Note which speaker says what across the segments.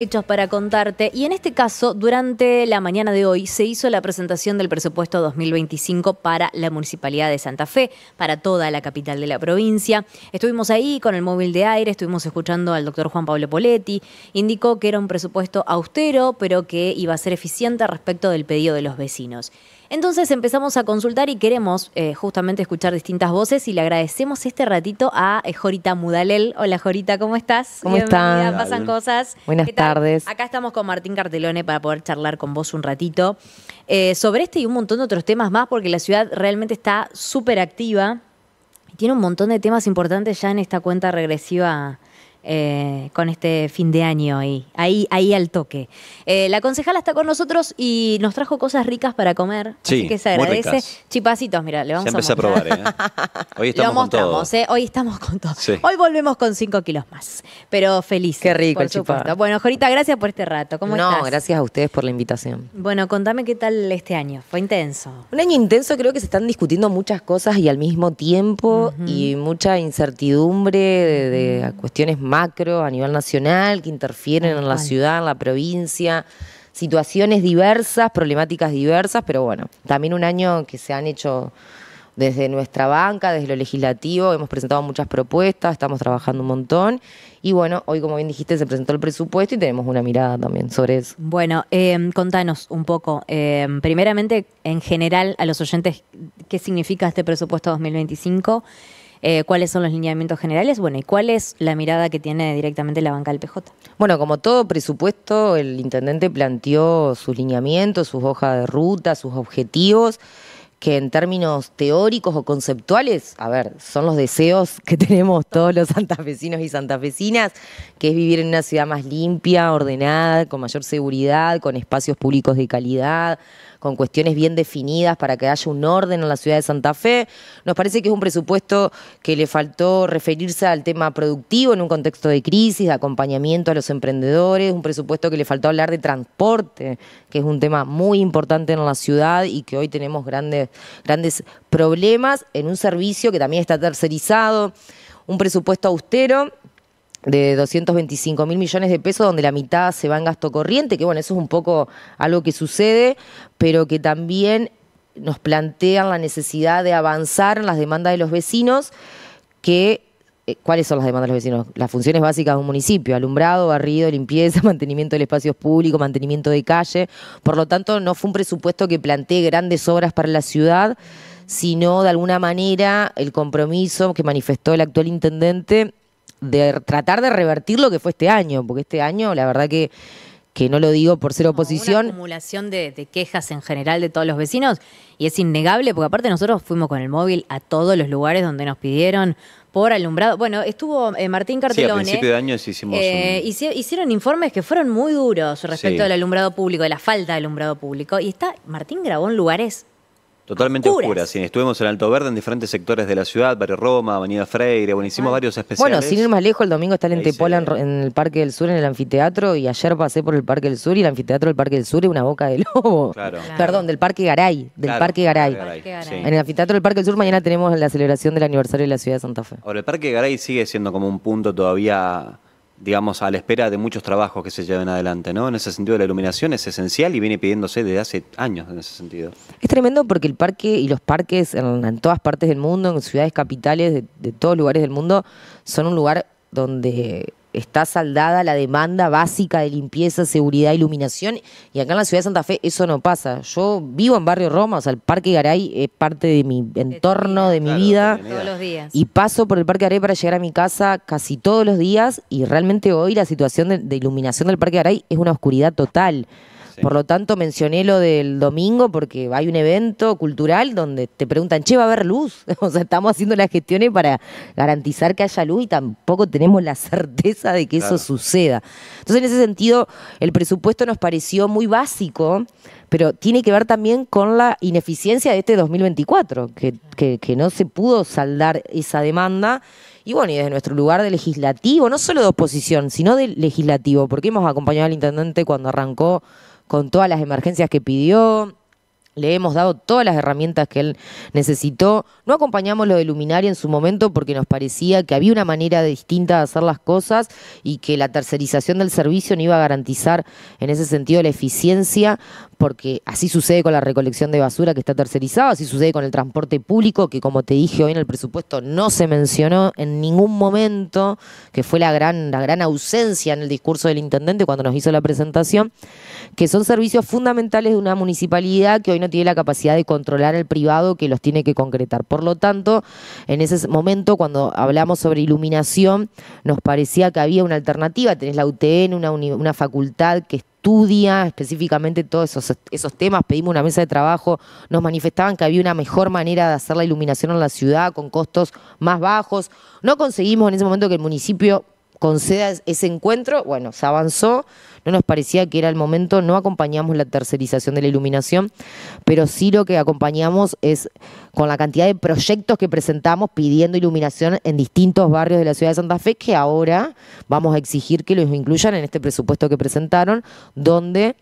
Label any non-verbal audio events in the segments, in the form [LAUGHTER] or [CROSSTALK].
Speaker 1: Hechos para contarte y en este caso durante la mañana de hoy se hizo la presentación del presupuesto 2025 para la Municipalidad de Santa Fe, para toda la capital de la provincia. Estuvimos ahí con el móvil de aire, estuvimos escuchando al doctor Juan Pablo Poletti, indicó que era un presupuesto austero pero que iba a ser eficiente respecto del pedido de los vecinos. Entonces empezamos a consultar y queremos eh, justamente escuchar distintas voces y le agradecemos este ratito a eh, Jorita Mudalel. Hola Jorita, ¿cómo estás? ¿Cómo estás? Pasan cosas. Buenas tardes. Acá estamos con Martín Cartelone para poder charlar con vos un ratito eh, sobre este y un montón de otros temas más porque la ciudad realmente está súper activa y tiene un montón de temas importantes ya en esta cuenta regresiva eh, con este fin de año ahí, ahí, ahí al toque. Eh, la concejala está con nosotros y nos trajo cosas ricas para comer, así que se agradece. Chipacitos, mira, le vamos a, probar. ¿eh?
Speaker 2: [LAUGHS] Hoy estamos con todos
Speaker 1: hoy volvemos con cinco kilos más, pero feliz. Qué rico, el supuesto. Bueno, Jorita, gracias por este rato. ¿Cómo no, gracias
Speaker 3: a ustedes por la invitación.
Speaker 1: Bueno, contame qué tal este año. Fue intenso.
Speaker 3: Un año intenso, creo que se están discutiendo muchas cosas y al mismo tiempo y mucha incertidumbre de, de cuestiones más macro a nivel nacional que interfieren en la ciudad, en la provincia, situaciones diversas, problemáticas diversas, pero bueno, también un año que se han hecho desde nuestra banca, desde lo legislativo, hemos presentado muchas propuestas, estamos trabajando un montón. Y bueno, hoy como bien dijiste, se presentó el presupuesto y tenemos una mirada también sobre eso.
Speaker 1: Bueno, em, contanos un poco, em, primeramente, en general, a los oyentes, qué significa este presupuesto 2025. Eh, cuáles son los lineamientos generales, bueno, y cuál es la mirada que tiene directamente la banca del PJ. Bueno, como todo
Speaker 3: presupuesto, el intendente planteó sus lineamientos, sus hojas de ruta, sus objetivos que en términos teóricos o conceptuales, a ver, son los deseos que [LAUGHS] tenemos todos los santafesinos y santafesinas, que es vivir en una ciudad más limpia, ordenada, con mayor seguridad, con espacios públicos de calidad, con cuestiones bien definidas para que haya un orden en la ciudad de Santa Fe. Nos parece que es un presupuesto que le faltó referirse al tema productivo en un contexto de crisis, de acompañamiento a los emprendedores, un presupuesto que le faltó hablar de transporte, que es un tema muy importante en la ciudad y que hoy tenemos grandes, grandes problemas en un servicio que también está tercerizado, un presupuesto austero de 225 mil millones de pesos, donde la mitad se va en gasto corriente, que bueno, eso es un poco algo que sucede, pero que también nos plantean la necesidad de avanzar en las demandas de los vecinos, que eh, ¿Cuáles son las demandas de los vecinos? Las funciones básicas de un municipio, alumbrado, barrido, limpieza, [LAUGHS] mantenimiento del espacios público, mantenimiento de calle. Por lo tanto, no fue un presupuesto que plantee grandes obras para la ciudad, sino de alguna manera el compromiso que manifestó el actual intendente de tratar de revertir lo que fue este año, porque este año la verdad que que no lo digo por ser oposición. Una
Speaker 1: acumulación de, quejas en general de todos los vecinos y es innegable porque aparte nosotros fuimos con el móvil a todos los lugares donde nos pidieron por alumbrado. Bueno, estuvo eh, Martín Cartelone. a principio de
Speaker 2: año hicimos eh,
Speaker 1: Hicieron informes que fueron muy duros respecto al alumbrado público, de la falta de alumbrado público y está Martín grabó en lugares
Speaker 2: Totalmente oscura. estuvimos en Alto Verde en diferentes sectores de la ciudad, Barrio Roma, Avenida Freire, bueno, hicimos varios especiales. Bueno, sin ir
Speaker 3: más lejos, el domingo está el Entepola en, el Parque del Sur, en el anfiteatro, y ayer pasé por el Parque del Sur y el anfiteatro del Parque del Sur es una boca de lobo. Perdón, del Parque Garay, del Parque Garay. En el anfiteatro del Parque del Sur mañana tenemos la celebración del aniversario de la ciudad de Santa Fe.
Speaker 2: Ahora, el Parque Garay sigue siendo como un punto todavía digamos, a la espera de muchos trabajos que se lleven adelante, ¿no? En ese sentido, la iluminación es esencial y viene pidiéndose desde hace años en ese sentido.
Speaker 3: Es tremendo porque el parque y los parques en, todas partes del mundo, en ciudades capitales de, de todos lugares del mundo, son un lugar donde está saldada la demanda básica de limpieza, seguridad, iluminación, y acá en la ciudad de Santa Fe eso no pasa. Yo vivo en Barrio Roma, o sea, el Parque Garay es parte de mi entorno, de mi vida,
Speaker 1: todos los días.
Speaker 3: y paso por el Parque Garay para llegar a mi casa casi todos los días, y realmente hoy la situación de, de iluminación del Parque Garay es una oscuridad total. Por lo tanto, mencioné lo del domingo porque hay un evento cultural donde te preguntan, che, va a haber luz. [LAUGHS] o sea, estamos haciendo las gestiones para garantizar que haya luz y tampoco tenemos la [LAUGHS] certeza de que eso suceda. Entonces, en ese sentido, el presupuesto nos pareció muy básico, pero tiene que ver también con la ineficiencia de este 2024, que, que, que no se pudo saldar esa demanda y bueno, y desde nuestro lugar de legislativo, no solo de oposición, sino de legislativo, porque hemos acompañado al intendente cuando arrancó con todas las emergencias que pidió, le hemos dado todas las herramientas que él necesitó. No acompañamos lo de Luminaria en su momento porque nos parecía que había una manera distinta de hacer las cosas y que la tercerización del servicio no iba a garantizar en ese sentido la eficiencia, porque así sucede con la recolección de basura que está tercerizada, así sucede con el transporte público, que como te dije hoy en el presupuesto no se mencionó en ningún momento, que fue la gran, la gran ausencia en el discurso del intendente cuando nos hizo la presentación, que son servicios fundamentales de una municipalidad que hoy no tiene la capacidad de controlar al privado que los tiene que concretar. Por lo tanto, en ese momento, cuando hablamos sobre iluminación, nos parecía que había una alternativa. Tenés la UTN, una, una facultad que estudia específicamente todos esos, esos, temas, pedimos una mesa de trabajo, nos manifestaban que había una mejor manera de hacer la iluminación en la ciudad con costos más bajos. No conseguimos en ese momento que el municipio conceda ese encuentro, bueno, se avanzó, no nos parecía que era el momento, no acompañamos la tercerización de la iluminación, pero sí lo que acompañamos es con la cantidad de proyectos que presentamos pidiendo iluminación en distintos barrios de la ciudad de Santa Fe, que ahora vamos a exigir que los incluyan en este presupuesto que presentaron, donde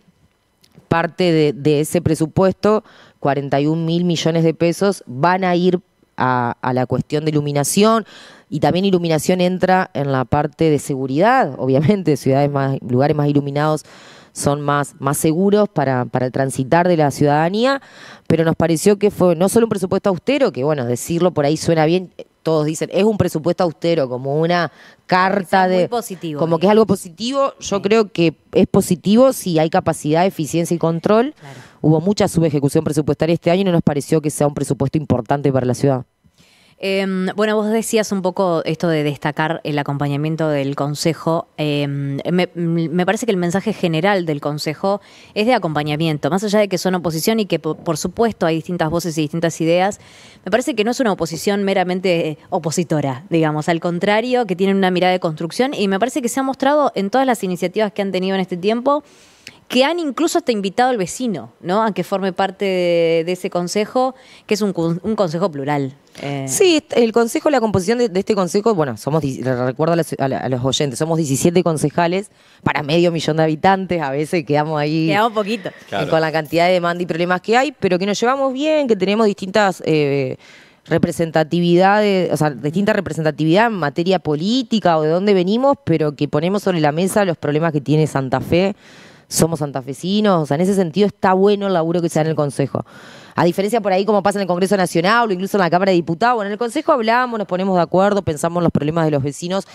Speaker 3: parte de, ese presupuesto, 41 mil millones de pesos, van a ir a, la cuestión de iluminación, y también iluminación entra en la parte de seguridad, obviamente, ciudades más, lugares más iluminados son más, más seguros para, para, el transitar de la ciudadanía, pero nos pareció que fue no solo un presupuesto austero, que bueno, decirlo por ahí suena bien, todos dicen, es un presupuesto austero, como una carta de... positivo, como que es algo positivo, yo creo que es positivo si hay capacidad, eficiencia y control hubo mucha subejecución presupuestaria este año y no nos pareció que sea un presupuesto importante para la ciudad.
Speaker 1: Em, bueno, vos decías un poco esto de destacar el acompañamiento del Consejo. Em, me, parece que el mensaje general del Consejo es de acompañamiento, más allá de que son oposición y que por, por supuesto hay distintas voces y distintas ideas, me parece que no es una oposición meramente eh, opositora, digamos, al contrario, que tienen una mirada de construcción y me parece que se ha mostrado en todas las iniciativas que han tenido en este tiempo que han incluso hasta invitado al vecino, ¿no? A que forme parte de, ese consejo, que es un, consejo plural. Eh. Sí, el consejo, la composición de, este consejo,
Speaker 3: bueno, somos, recuerdo a los, oyentes, somos 17 concejales para medio millón de habitantes, a veces quedamos ahí. Quedamos poquito. Con la cantidad de demanda y problemas que hay, pero que nos llevamos bien, que tenemos distintas. Eh, representatividades, o sea, distinta representatividad en materia política o de dónde venimos, pero que ponemos sobre la mesa los problemas que tiene Santa Fe somos santafesinos, o sea, en ese sentido está bueno el laburo que se da en el Consejo. A diferencia por ahí como pasa en el Congreso Nacional o incluso en la Cámara de Diputados, Bueno, en el Consejo hablamos, nos ponemos de acuerdo, pensamos los problemas de los vecinos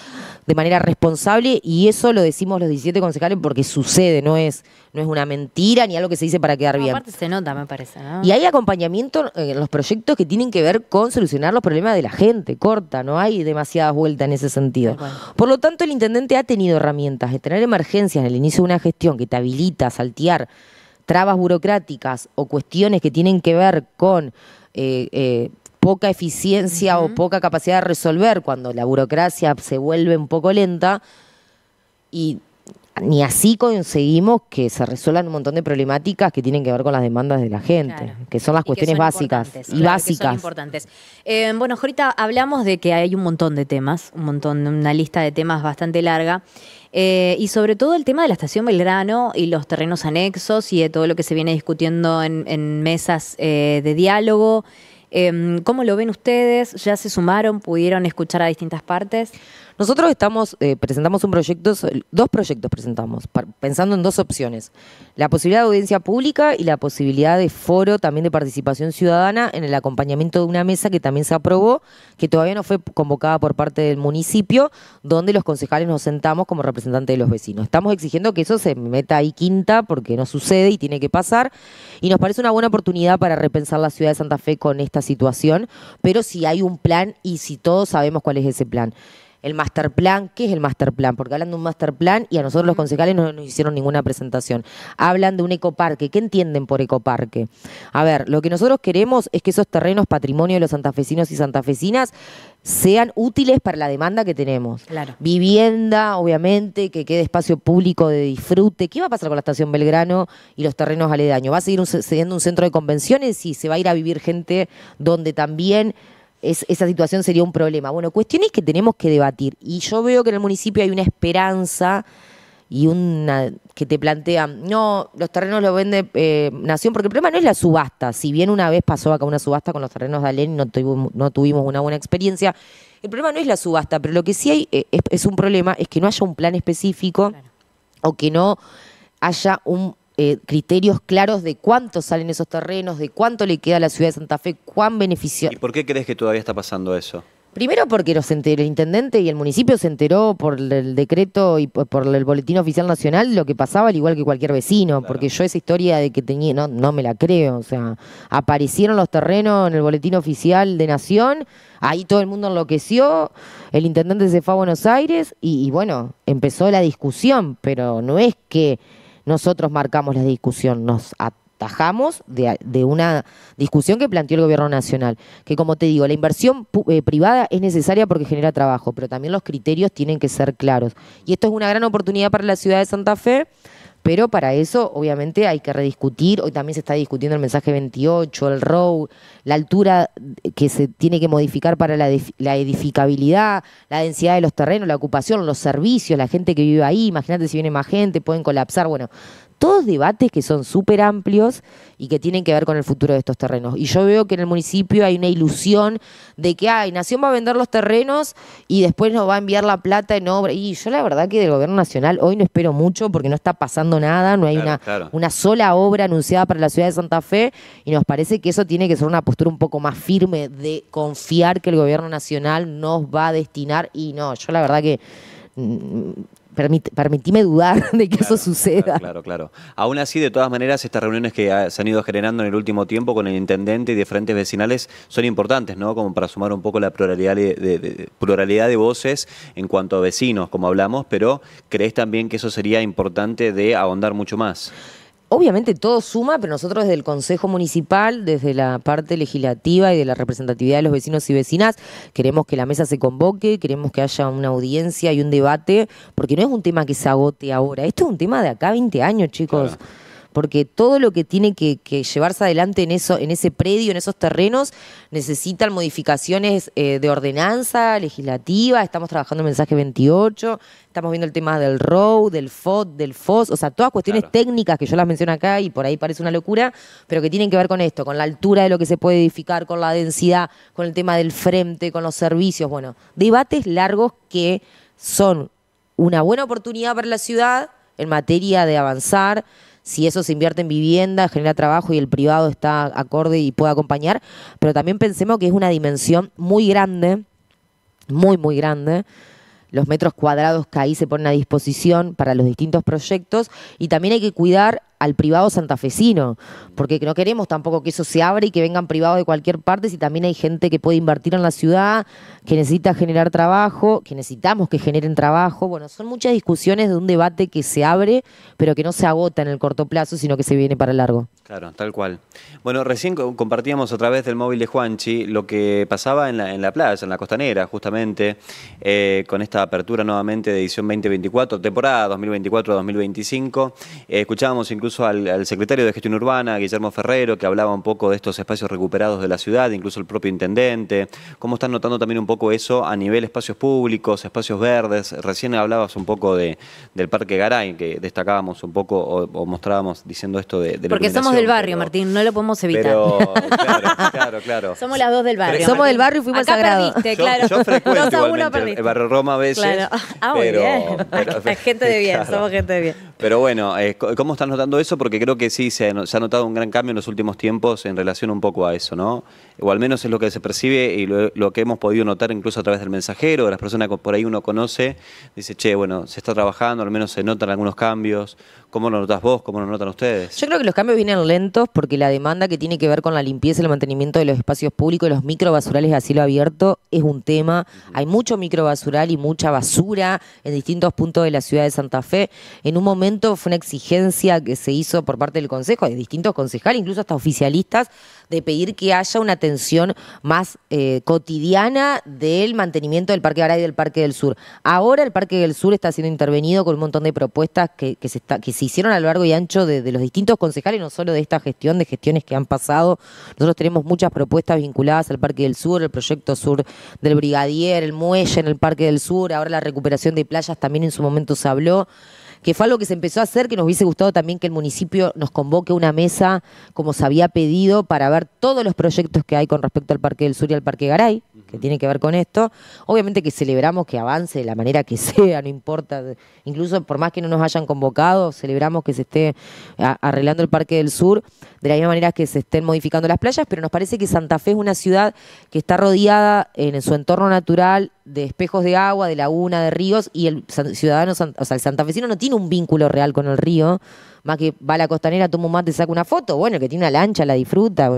Speaker 3: de manera responsable y eso lo decimos los 17 concejales porque sucede, no es, no es una mentira ni algo que se dice para quedar bien. Aparte
Speaker 1: se nota, me parece. Y
Speaker 3: hay acompañamiento en los proyectos que tienen que ver con solucionar los problemas de la gente, corta, no hay demasiadas vueltas en ese sentido. Por lo tanto, el intendente ha tenido herramientas de tener emergencias en el inicio de una gestión que te habilita a saltear trabas burocráticas o cuestiones que tienen que ver con eh, eh, poca eficiencia o poca capacidad de resolver cuando la burocracia se vuelve un poco lenta y ni así conseguimos que se resuelvan un montón de problemáticas que tienen que ver con las demandas de la gente, que son las cuestiones básicas y básicas.
Speaker 1: importantes. Eh, bueno, ahorita hablamos de que hay un montón de temas, un montón, una lista de temas bastante larga. Eh, y sobre todo el tema de la estación Belgrano y los terrenos anexos y de todo lo que se viene discutiendo en, mesas eh, de diálogo. Em, ¿Cómo lo ven ustedes? ¿Ya se sumaron? ¿Pudieron escuchar a distintas partes? Nosotros estamos, eh, presentamos un proyecto, dos proyectos presentamos, pensando
Speaker 3: en dos opciones. La posibilidad de audiencia pública y la posibilidad de foro también de participación ciudadana en el acompañamiento de una mesa que también se aprobó, que todavía no fue convocada por parte del municipio, donde los concejales nos sentamos como representantes de los vecinos. Estamos exigiendo que eso se meta ahí quinta porque no sucede y tiene que pasar. Y nos parece una buena oportunidad para repensar la ciudad de Santa Fe con esta situación, pero si hay un plan y si todos sabemos cuál es ese plan el master plan. ¿Qué es el master plan? Porque hablan de un master plan y a nosotros los concejales no nos hicieron ninguna presentación. Hablan de un ecoparque. ¿Qué entienden por ecoparque? A ver, lo que nosotros queremos es que esos terrenos patrimonio de los santafesinos y santafesinas sean útiles para la demanda que tenemos. Claro. Vivienda, obviamente, que quede espacio público de disfrute. ¿Qué va a pasar con la estación Belgrano y los terrenos aledaños? ¿Va a seguir siendo un centro de convenciones? y se va a ir a vivir gente donde también esa situación sería un problema. Bueno, cuestiones que tenemos que debatir. Y yo veo que en el municipio hay una esperanza y una que te plantean, no, los terrenos los vende eh, Nación, porque el problema no es la subasta, si bien una vez pasó acá una subasta con los terrenos de Alén y no, tuvimos, no tuvimos una buena experiencia, el problema no es la subasta, pero lo que sí hay eh, es, un problema es que no haya un plan específico o que no haya un eh, criterios claros de cuánto salen esos terrenos, de cuánto le queda a la ciudad de Santa Fe, cuán beneficio. ¿Y
Speaker 2: por qué crees que todavía está pasando eso?
Speaker 3: Primero porque los el intendente y el municipio se enteró por el decreto y por el boletín oficial nacional lo que pasaba, al igual que cualquier vecino, porque yo esa historia de que tenía, no, no me la creo, o sea, aparecieron los terrenos en el boletín oficial de Nación, ahí todo el mundo enloqueció, el intendente se fue a Buenos Aires y, y bueno, empezó la discusión, pero no es que nosotros marcamos la discusión, nos atajamos de, una discusión que planteó el gobierno nacional, que como te digo, la inversión eh, privada es necesaria porque genera trabajo, pero también los criterios tienen que ser claros. Y esto es una gran oportunidad para la ciudad de Santa Fe pero para eso obviamente hay que rediscutir, hoy también se está discutiendo el mensaje 28, el ROW, la altura que se tiene que modificar para la, edificabilidad, la densidad de los terrenos, la ocupación, los servicios, la gente que vive ahí, imagínate si viene más gente, pueden colapsar, bueno, todos debates que son súper amplios y que tienen que ver con el futuro de estos terrenos. Y yo veo que en el municipio hay una ilusión de que, ay, Nación va a vender los terrenos y después nos va a enviar la plata en obra. Y yo la verdad que del gobierno nacional hoy no espero mucho porque no está pasando nada, no hay una sola obra anunciada para la ciudad de Santa Fe y nos parece que eso tiene que ser una postura un poco más firme de confiar que el gobierno nacional nos va a destinar y no, yo la verdad que mm, permitime dudar [LAUGHS] de que eso suceda.
Speaker 2: Claro, claro, Aún así, de todas maneras, estas reuniones que se han ido generando en el último tiempo con el intendente y diferentes vecinales son importantes, ¿no? Como para sumar un poco la pluralidad de, pluralidad de voces en cuanto a vecinos, como hablamos, pero ¿crees también que eso sería importante de ahondar mucho más?
Speaker 3: obviamente todo suma, pero nosotros desde el Consejo Municipal, desde la parte legislativa y de la representatividad de los vecinos y vecinas, queremos que la mesa se convoque, queremos que haya una audiencia y un debate, porque no es un tema que se agote ahora, esto es un tema de acá 20 años, chicos porque todo lo que tiene que, llevarse adelante en, eso, en ese predio, en esos terrenos, necesitan modificaciones eh, de ordenanza legislativa, estamos trabajando en mensaje 28, estamos viendo el tema del ROW, del FOD, del FOS, o sea, todas cuestiones técnicas que yo las menciono acá y por ahí parece una locura, pero que tienen que ver con esto, con la altura de lo que se puede edificar, con la densidad, con el tema del frente, con los servicios, bueno, debates largos que son una buena oportunidad para la ciudad en materia de avanzar, si eso se invierte en vivienda, genera trabajo y el privado está acorde y puede acompañar, pero también pensemos que es una dimensión muy grande, muy, muy grande los metros cuadrados que ahí se ponen a disposición para los distintos proyectos y también hay que cuidar al privado santafesino, porque no queremos tampoco que eso se abra y que vengan privados de cualquier parte, si también hay gente que puede invertir en la ciudad, que necesita generar trabajo, que necesitamos que generen trabajo. Bueno, son muchas discusiones de un debate que se abre, pero que no se agota en el corto plazo, sino que se viene para largo.
Speaker 2: Claro, tal cual. Bueno, recién compartíamos a través del móvil de Juanchi lo que pasaba en la, en la playa, en la costanera, justamente, eh, con esta apertura nuevamente de edición 2024, temporada 2024-2025. Eh, escuchábamos incluso al, secretario de Gestión Urbana, Guillermo Ferrero, que hablaba un poco de estos espacios recuperados de la ciudad, incluso el propio intendente. ¿Cómo están notando también un poco eso a nivel espacios públicos, espacios verdes? Recién hablabas un poco de, del Parque Garay, que destacábamos un poco o, mostrábamos diciendo esto de... Porque somos del
Speaker 1: barrio, Martín, no lo podemos evitar. Pero, [LAUGHS]
Speaker 2: claro, claro, Somos
Speaker 1: las dos del barrio. somos del barrio y fuimos a sagrado. Perdiste, claro. Yo, el
Speaker 2: barrio Roma a veces. Claro.
Speaker 1: Ah, [LAUGHS] gente de bien, somos gente de bien.
Speaker 2: Pero bueno, eh, ¿cómo están notando eso porque creo que sí se ha, se ha notado un gran cambio en los últimos tiempos en relación un poco a eso, ¿no? o al menos es lo que se percibe y lo, que hemos podido notar incluso a través del mensajero, de las personas que por ahí uno conoce, dice, che, bueno, se está trabajando, al menos se notan algunos cambios. ¿Cómo lo notas vos? ¿Cómo lo notan ustedes?
Speaker 3: Yo creo que los cambios vienen lentos porque la demanda que tiene que ver con la limpieza y el mantenimiento de los espacios públicos, y los microbasurales de asilo abierto, es un tema. Hay mucho microbasural y mucha basura en distintos puntos de la ciudad de Santa Fe. En un momento fue una exigencia que se hizo por parte del Consejo, de distintos concejales, incluso hasta oficialistas, de pedir que haya una atención más eh, cotidiana del mantenimiento del Parque ara y del Parque del Sur. Ahora el Parque del Sur está siendo intervenido con un montón de propuestas que, se, hicieron a lo largo y ancho de los distintos concejales, no solo de esta gestión, de gestiones que han pasado. Nosotros tenemos muchas propuestas vinculadas al Parque del Sur, el proyecto sur del Brigadier, el muelle en el Parque del Sur, ahora la recuperación de playas también en su momento se habló que fue algo que se empezó a hacer, que nos hubiese gustado también que el municipio nos convoque una mesa, como se había pedido, para ver todos los proyectos que hay con respecto al Parque del Sur y al Parque Garay, que tiene que ver con esto. Obviamente que celebramos que avance de la manera que [LAUGHS] sea, no importa, incluso por más que no nos hayan convocado, celebramos que se esté arreglando el Parque del Sur, de la misma manera que se estén modificando las playas, pero nos parece que Santa Fe es una ciudad que está rodeada en su entorno natural de espejos de agua, de laguna, de ríos, y el ciudadano, o sea, el santafesino no tiene un vínculo real con el río, más que va a la costanera, toma un mate saca una foto. Bueno, que tiene una lancha la disfruta,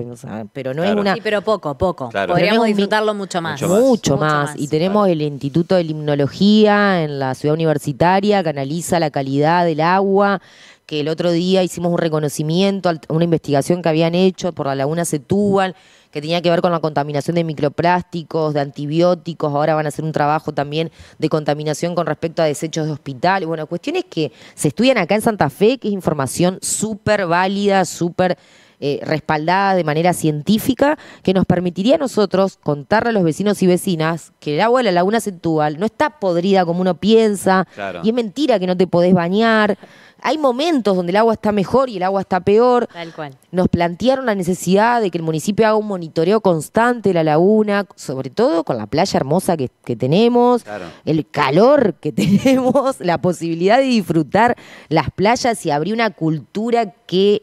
Speaker 1: pero no es una. Sí, pero poco, poco. Podríamos disfrutarlo mucho más. Mucho,
Speaker 3: más. Y tenemos el Instituto de Limnología en la ciudad universitaria que analiza la calidad del agua que el otro día hicimos un reconocimiento a una investigación que habían hecho por la laguna Setúbal, que tenía que ver con la contaminación de microplásticos, de antibióticos, ahora van a hacer un trabajo también de contaminación con respecto a desechos de hospital. Bueno, cuestiones que se estudian acá en Santa Fe, que es información información súper válida, súper eh, respaldada de manera científica que nos permitiría a nosotros contarle a los vecinos y vecinas que el agua de la laguna central no está podrida como uno piensa y es mentira que no te podés bañar. Hay momentos donde el agua está mejor y el agua está peor. cual. Nos plantearon la necesidad de que el municipio haga un monitoreo constante de la laguna, sobre todo con la playa hermosa que, tenemos, el calor que [LAUGHS] tenemos, la posibilidad de disfrutar las playas y abrir una cultura que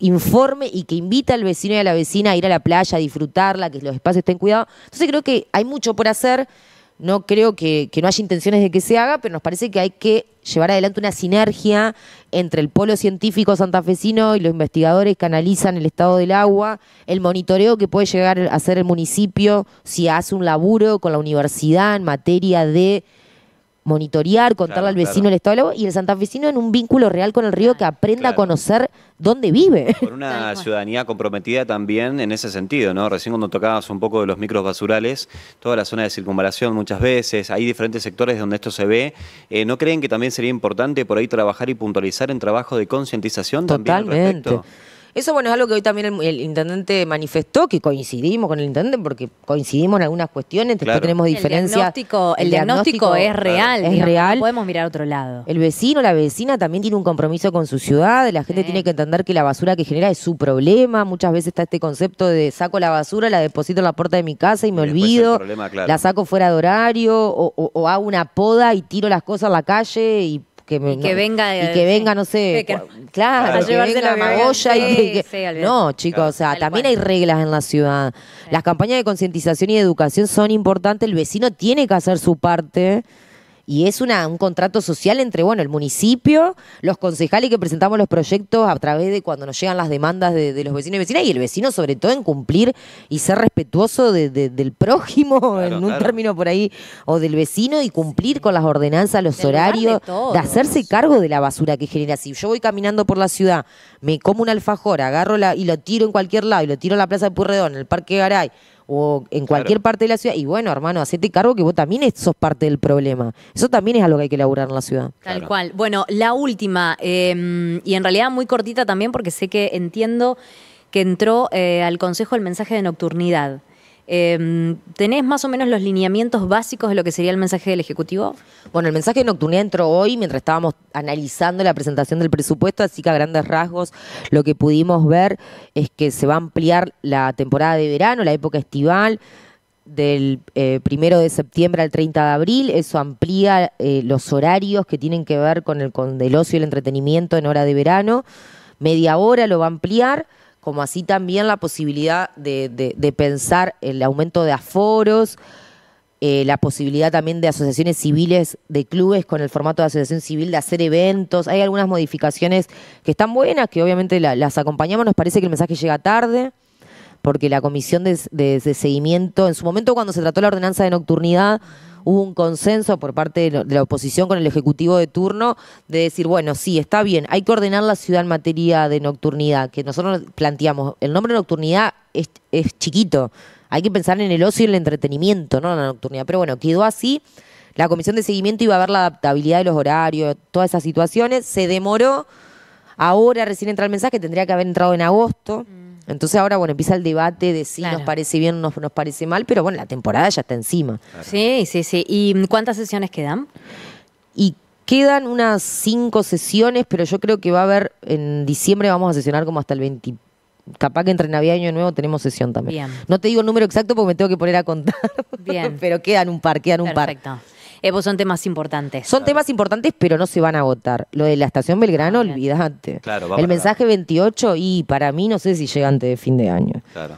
Speaker 3: informe y que invita al vecino y a la vecina a ir a la playa, a disfrutarla, que los espacios estén cuidados. Entonces creo que hay mucho por hacer. No creo que, que no haya intenciones de que se haga, pero nos parece que hay que llevar adelante una sinergia entre el polo científico santafesino y los investigadores que analizan el estado del agua, el monitoreo que puede llegar a hacer el municipio si hace un laburo con la universidad en materia de monitorear, contarle al vecino el estado de y el santafesino en un vínculo real con el río que aprenda a conocer dónde vive. Con
Speaker 2: una ciudadanía comprometida también en ese sentido, ¿no? Recién cuando tocabas un poco de los micros basurales, toda la zona de circunvalación muchas veces, hay diferentes sectores donde esto se ve. Eh, ¿No creen que también sería importante por ahí trabajar y puntualizar en trabajo de concientización también? Totalmente. Al respecto?
Speaker 3: Eso, bueno, es algo que hoy también el, intendente manifestó, que coincidimos con el intendente porque coincidimos en algunas cuestiones, después tenemos diferencias.
Speaker 1: El diagnóstico, es real. Es real. No podemos mirar otro lado.
Speaker 3: El vecino, la vecina también tiene un compromiso con su ciudad, la gente tiene que entender que la basura que genera es su problema. Muchas veces está este concepto de saco la basura, la deposito en la puerta de mi casa y me olvido, la saco fuera de horario o, o, o hago una poda y tiro las cosas a la calle y que, y que venga y que venga no sé a claro la la Magoya y no chicos o sea también hay reglas en la ciudad las campañas de concientización y educación son importantes el vecino tiene que hacer su parte y es una, un contrato social entre, bueno, el municipio, los concejales que presentamos los proyectos a través de cuando nos llegan las demandas de, los vecinos y vecinas, y el vecino sobre todo en cumplir y ser respetuoso del prójimo, [LAUGHS] en un término por ahí, o del vecino, y cumplir con las ordenanzas, los horarios, de hacerse cargo de la basura que genera. Si yo voy caminando por la ciudad, me como una alfajora, agarro la, y lo tiro en cualquier lado, y lo tiro en la Plaza de Purredón, en el Parque Garay, o en cualquier parte de la ciudad. Y bueno, hermano, hacete cargo que vos también sos parte del problema. Eso también es algo que hay que elaborar en la ciudad.
Speaker 1: Tal cual. Bueno, la última, em, y en realidad muy cortita también, porque sé que entiendo que entró eh, al Consejo el mensaje de nocturnidad. Em, ¿Tenés más o menos los lineamientos básicos de lo que sería el mensaje del Ejecutivo? Bueno, el mensaje de entró hoy mientras estábamos analizando la presentación del presupuesto, así
Speaker 3: que a grandes rasgos lo que pudimos ver es que se va a ampliar la temporada de verano, la época estival del eh, primero de septiembre al 30 de abril. Eso amplía eh, los horarios que tienen que ver con el, con el ocio y el entretenimiento en hora de verano. Media hora lo va a ampliar como así también la posibilidad de, pensar el aumento de aforos, eh, la posibilidad también de asociaciones civiles, de clubes con el formato de asociación civil, de hacer eventos. Hay algunas modificaciones que están buenas, que obviamente las acompañamos. Nos parece que el mensaje llega tarde, porque la comisión de, de seguimiento, en su momento cuando se trató la ordenanza de nocturnidad, hubo un consenso por parte de la oposición con el Ejecutivo de turno de decir, bueno, sí, está bien, hay que ordenar la ciudad en materia de nocturnidad, que nosotros planteamos, el nombre nocturnidad es, es chiquito, hay que pensar en el ocio y el entretenimiento, no en la nocturnidad, pero bueno, quedó así. La comisión de seguimiento iba a ver la adaptabilidad de los horarios, todas esas situaciones, se demoró. Ahora recién entra el mensaje, tendría que haber entrado en agosto. Mm. Entonces ahora, bueno, empieza el debate de si nos parece bien o nos, parece mal, pero bueno, la temporada ya está encima. Sí, sí, sí. ¿Y cuántas sesiones quedan? Y quedan unas cinco sesiones, pero yo creo que va a haber, en diciembre vamos a sesionar como hasta el 20 capaz que entre Navidad y Año Nuevo tenemos sesión también. No te digo el número exacto porque me tengo que poner a contar. [LAUGHS]
Speaker 1: pero quedan un par, quedan un par. Perfecto. Eh, son temas importantes. Son temas
Speaker 3: importantes, pero no se van a votar. Lo de la estación Belgrano, ah, olvídate.
Speaker 1: Claro, El mensaje
Speaker 3: 28, y para mí no sé si llega antes de fin de año. Claro.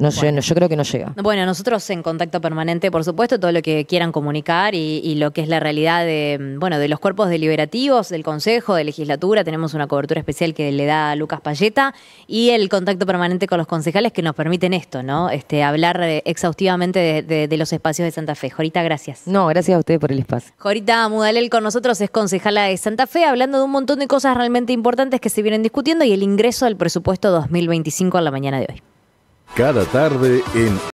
Speaker 3: No yo creo que no llega.
Speaker 1: Bueno, nosotros en contacto permanente, por supuesto, todo lo que quieran comunicar y, lo que es la realidad de, mm, bueno, de los cuerpos deliberativos, del Consejo, de Legislatura, tenemos una cobertura especial que le da Lucas Payeta y el contacto permanente con los concejales que nos permiten esto, ¿no? Este, hablar eh, exhaustivamente de, los espacios de Santa Fe. Jorita, gracias. No, gracias a ustedes por el espacio. Jorita Mudalel con nosotros es concejala de Santa Fe, hablando de un montón de cosas realmente importantes que se vienen discutiendo y el ingreso al presupuesto 2025 a la mañana de hoy. Cada tarde en